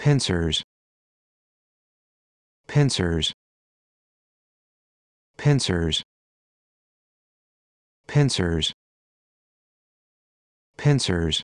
pincers pincers pincers pincers pincers